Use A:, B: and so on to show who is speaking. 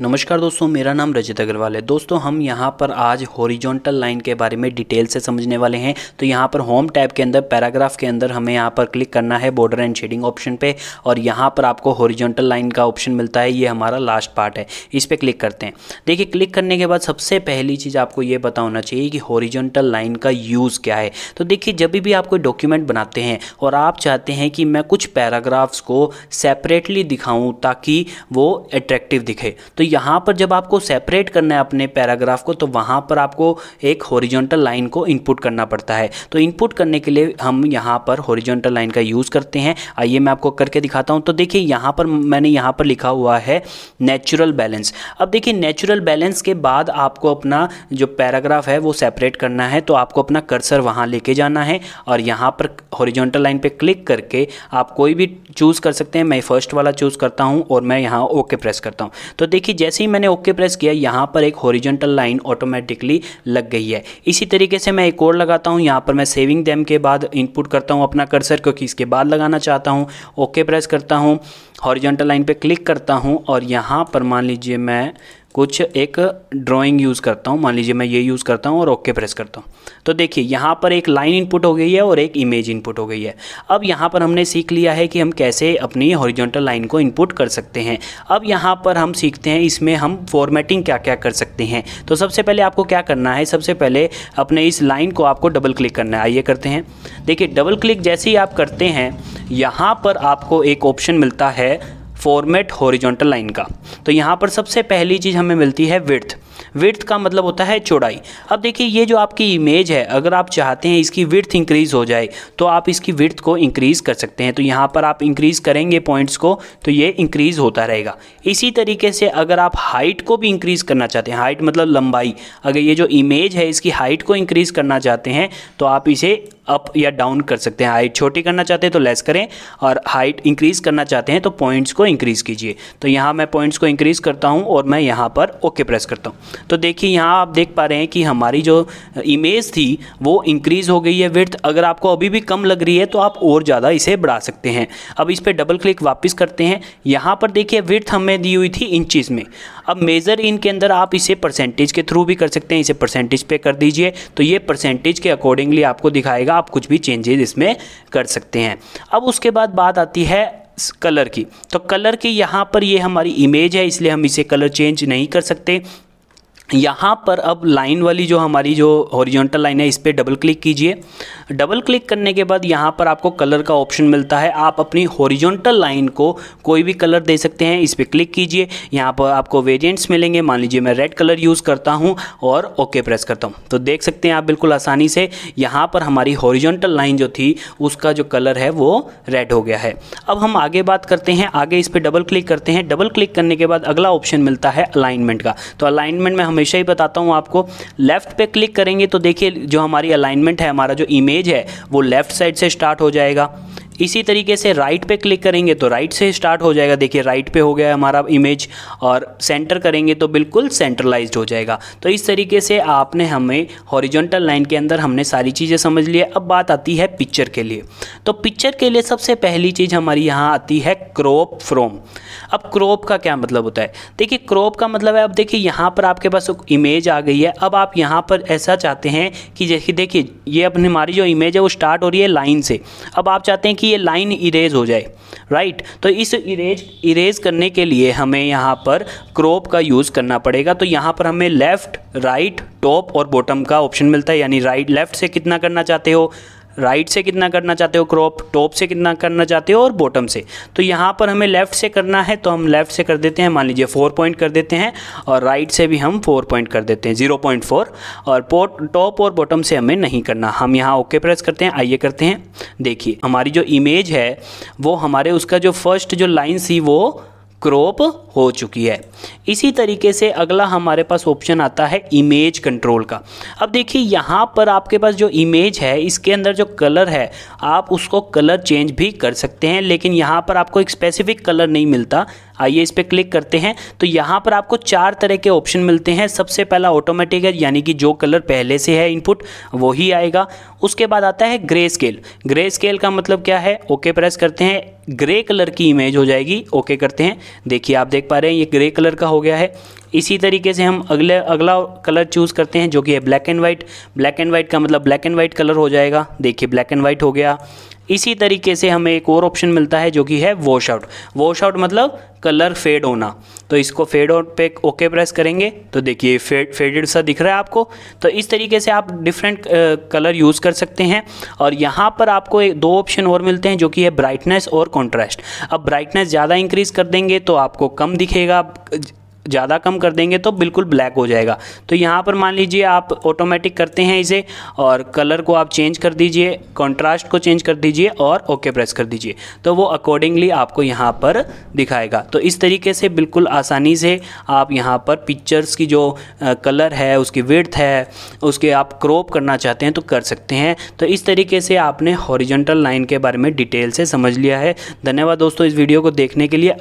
A: नमस्कार दोस्तों मेरा नाम रजत अग्रवाल है दोस्तों हम यहाँ पर आज हॉरिजॉन्टल लाइन के बारे में डिटेल से समझने वाले हैं तो यहाँ पर होम टैब के अंदर पैराग्राफ के अंदर हमें यहाँ पर क्लिक करना है बॉर्डर एंड शेडिंग ऑप्शन पे और यहाँ पर आपको हॉरिजॉन्टल लाइन का ऑप्शन मिलता है ये हमारा लास्ट पार्ट है इस पर क्लिक करते हैं देखिए क्लिक करने के बाद सबसे पहली चीज़ आपको ये पता होना चाहिए कि हॉरिजॉन्टल लाइन का यूज़ क्या है तो देखिए जब भी आप कोई डॉक्यूमेंट बनाते हैं और आप चाहते हैं कि मैं कुछ पैराग्राफ्स को सेपरेटली दिखाऊँ ताकि वो अट्रैक्टिव दिखे तो यहां तो यहाँ पर जब आपको सेपरेट करना है अपने पैराग्राफ को तो वहाँ पर आपको एक हॉरिजॉन्टल लाइन को इनपुट करना पड़ता है तो इनपुट करने के लिए हम यहाँ पर हॉरिजॉन्टल लाइन का यूज़ करते हैं आइए मैं आपको करके दिखाता हूँ तो देखिए यहाँ पर मैंने यहाँ पर लिखा हुआ है नेचुरल बैलेंस अब देखिए नेचुरल बैलेंस के बाद आपको अपना जो पैराग्राफ है वो सेपरेट करना है तो आपको अपना कर्सर वहाँ लेके जाना है और यहाँ पर हॉरिजॉन्टल लाइन पर क्लिक करके आप कोई भी चूज़ कर सकते हैं मैं फर्स्ट वाला चूज़ करता हूँ और मैं यहाँ ओके प्रेस करता हूँ तो देखिए जैसे ही मैंने ओके प्रेस किया यहाँ पर एक हॉरिजेंटल लाइन ऑटोमेटिकली लग गई है इसी तरीके से मैं एक और लगाता हूँ यहाँ पर मैं सेविंग डैम के बाद इनपुट करता हूँ अपना कर्सर क्योंकि इसके बाद लगाना चाहता हूँ ओके प्रेस करता हूँ हॉरिजेंटल लाइन पर क्लिक करता हूँ और यहाँ पर मान लीजिए मैं कुछ एक ड्राइंग यूज़ करता हूँ मान लीजिए मैं ये यूज़ करता हूँ और ओके प्रेस करता हूँ तो देखिए यहाँ पर एक लाइन इनपुट हो गई है और एक इमेज इनपुट हो गई है अब यहाँ पर हमने सीख लिया है कि हम कैसे अपनी हॉरिजॉन्टल लाइन को इनपुट कर सकते हैं अब यहाँ पर हम सीखते हैं इसमें हम फॉर्मेटिंग क्या क्या कर सकते हैं तो सबसे पहले आपको क्या करना है सबसे पहले अपने इस लाइन को आपको डबल क्लिक करना है आइए करते हैं देखिए डबल क्लिक जैसे ही आप करते हैं यहाँ पर आपको एक ऑप्शन मिलता है फॉर्मेट हॉरिजॉन्टल लाइन का तो यहाँ पर सबसे पहली चीज़ हमें मिलती है विर्थ विर्थ का मतलब होता है चौड़ाई अब देखिए ये जो आपकी इमेज है अगर आप चाहते हैं इसकी विर्थ इंक्रीज़ हो जाए तो आप इसकी विर्थ को इंक्रीज़ कर सकते हैं तो यहाँ पर आप इंक्रीज़ करेंगे पॉइंट्स को तो ये इंक्रीज़ होता रहेगा इसी तरीके से अगर आप हाइट को भी इंक्रीज़ करना चाहते हैं हाइट मतलब लंबाई अगर ये जो इमेज है इसकी हाइट को इंक्रीज़ करना चाहते हैं तो आप इसे अप या डाउन कर सकते हैं हाइट छोटी करना चाहते हैं तो लेस करें और हाइट इंक्रीज़ करना चाहते हैं तो पॉइंट्स को इंक्रीज़ कीजिए तो यहाँ मैं पॉइंट्स को इंक्रीज़ करता हूँ और मैं यहाँ पर ओके प्रेस करता हूँ तो देखिए यहाँ आप देख पा रहे हैं कि हमारी जो इमेज थी वो इंक्रीज़ हो गई है विर्थ अगर आपको अभी भी कम लग रही है तो आप और ज़्यादा इसे बढ़ा सकते हैं अब इस पर डबल क्लिक वापस करते हैं यहाँ पर देखिए विर्थ हमें दी हुई थी इंचज़ में अब मेज़र इन के अंदर आप इसे परसेंटेज के थ्रू भी कर सकते हैं इसे परसेंटेज पे कर दीजिए तो ये परसेंटेज के अकॉर्डिंगली आपको दिखाएगा आप कुछ भी चेंजेज इसमें कर सकते हैं अब उसके बाद बात आती है कलर की तो कलर की यहाँ पर ये हमारी इमेज है इसलिए हम इसे कलर चेंज नहीं कर सकते यहाँ पर अब लाइन वाली जो हमारी जो हॉरिजॉन्टल लाइन है इस पर डबल क्लिक कीजिए डबल क्लिक करने के बाद यहाँ पर आपको कलर का ऑप्शन मिलता है आप अपनी हॉरिजॉन्टल लाइन को कोई भी कलर दे सकते हैं इस पर क्लिक कीजिए यहाँ पर आपको वेरिएंट्स मिलेंगे मान लीजिए मैं रेड कलर यूज़ करता हूँ और ओके प्रेस करता हूँ तो देख सकते हैं आप बिल्कुल आसानी से यहाँ पर हमारी हॉरिजॉन्टल लाइन जो थी उसका जो कलर है वो रेड हो गया है अब हम आगे बात करते हैं आगे इस पर डबल क्लिक करते हैं डबल क्लिक करने के बाद अगला ऑप्शन मिलता है अलाइनमेंट का तो अलाइनमेंट में हम हमेशा ही बताता हूँ आपको लेफ़्ट पे क्लिक करेंगे तो देखिए जो हमारी अलाइनमेंट है हमारा जो इमेज है वो लेफ़्ट साइड से स्टार्ट हो जाएगा इसी तरीके से राइट पे क्लिक करेंगे तो राइट से स्टार्ट हो जाएगा देखिए राइट पे हो गया हमारा इमेज और सेंटर करेंगे तो बिल्कुल सेंट्रलाइज्ड हो जाएगा तो इस तरीके से आपने हमें हॉरिजॉन्टल लाइन के अंदर हमने सारी चीज़ें समझ ली है अब बात आती है पिक्चर के लिए तो पिक्चर के लिए सबसे पहली चीज़ हमारी यहाँ आती है क्रोप फ्रोम अब क्रोप का क्या मतलब होता है देखिए क्रोप का मतलब है अब देखिए यहाँ पर आपके पास इमेज आ गई है अब आप यहाँ पर ऐसा चाहते हैं कि जैसे देखिए ये अपनी हमारी जो इमेज है वो स्टार्ट हो रही है लाइन से अब आप चाहते हैं कि कि ये लाइन इरेज हो जाए राइट तो इस इरेज इरेज करने के लिए हमें यहाँ पर क्रॉप का यूज़ करना पड़ेगा तो यहाँ पर हमें लेफ़्ट राइट टॉप और बॉटम का ऑप्शन मिलता है यानी राइट लेफ़्ट से कितना करना चाहते हो राइट से कितना करना चाहते हो क्रॉप टॉप से कितना करना चाहते हो और बॉटम से तो यहाँ पर हमें लेफ़्ट से करना है तो हम लेफ़्ट से कर देते हैं मान लीजिए फोर पॉइंट कर देते हैं और राइट से भी हम फोर पॉइंट कर देते हैं ज़ीरो पॉइंट फोर और टॉप और बॉटम से हमें नहीं करना हम यहाँ ओके प्रेस करते हैं आइए करते हैं देखिए हमारी जो इमेज है वो हमारे उसका जो फर्स्ट जो लाइन थी वो क्रॉप हो चुकी है इसी तरीके से अगला हमारे पास ऑप्शन आता है इमेज कंट्रोल का अब देखिए यहाँ पर आपके पास जो इमेज है इसके अंदर जो कलर है आप उसको कलर चेंज भी कर सकते हैं लेकिन यहाँ पर आपको एक स्पेसिफिक कलर नहीं मिलता आइए इस पर क्लिक करते हैं तो यहाँ पर आपको चार तरह के ऑप्शन मिलते हैं सबसे पहला ऑटोमेटिक है यानी कि जो कलर पहले से है इनपुट वही आएगा उसके बाद आता है ग्रे स्केल ग्रे स्केल का मतलब क्या है ओके प्रेस करते हैं ग्रे कलर की इमेज हो जाएगी ओके करते हैं देखिए आप देख देख पा रहे हैं ये ग्रे कलर का हो गया है इसी तरीके से हम अगले अगला कलर चूज़ करते हैं जो कि है black and white black and white का मतलब ब्लैक एंड वाइट कलर हो जाएगा देखिए ब्लैक एंड वाइट हो गया इसी तरीके से हमें एक और ऑप्शन मिलता है जो कि है वॉश आउट वॉश आउट मतलब कलर फेड होना तो इसको फेड आउट पे ओके प्रेस करेंगे तो देखिए फेड फेडेड सा दिख रहा है आपको तो इस तरीके से आप डिफरेंट कलर यूज़ कर सकते हैं और यहाँ पर आपको एक दो ऑप्शन और मिलते हैं जो कि है ब्राइटनेस और कॉन्ट्रास्ट अब ब्राइटनेस ज़्यादा इंक्रीज़ कर देंगे तो आपको कम दिखेगा ज़्यादा कम कर देंगे तो बिल्कुल ब्लैक हो जाएगा तो यहाँ पर मान लीजिए आप ऑटोमेटिक करते हैं इसे और कलर को आप चेंज कर दीजिए कॉन्ट्रास्ट को चेंज कर दीजिए और ओके प्रेस कर दीजिए तो वो अकॉर्डिंगली आपको यहाँ पर दिखाएगा तो इस तरीके से बिल्कुल आसानी से आप यहाँ पर पिक्चर्स की जो कलर है उसकी विर्थ है उसके आप क्रॉप करना चाहते हैं तो कर सकते हैं तो इस तरीके से आपने हॉरिजेंटल लाइन के बारे में डिटेल से समझ लिया है धन्यवाद दोस्तों इस वीडियो को देखने के लिए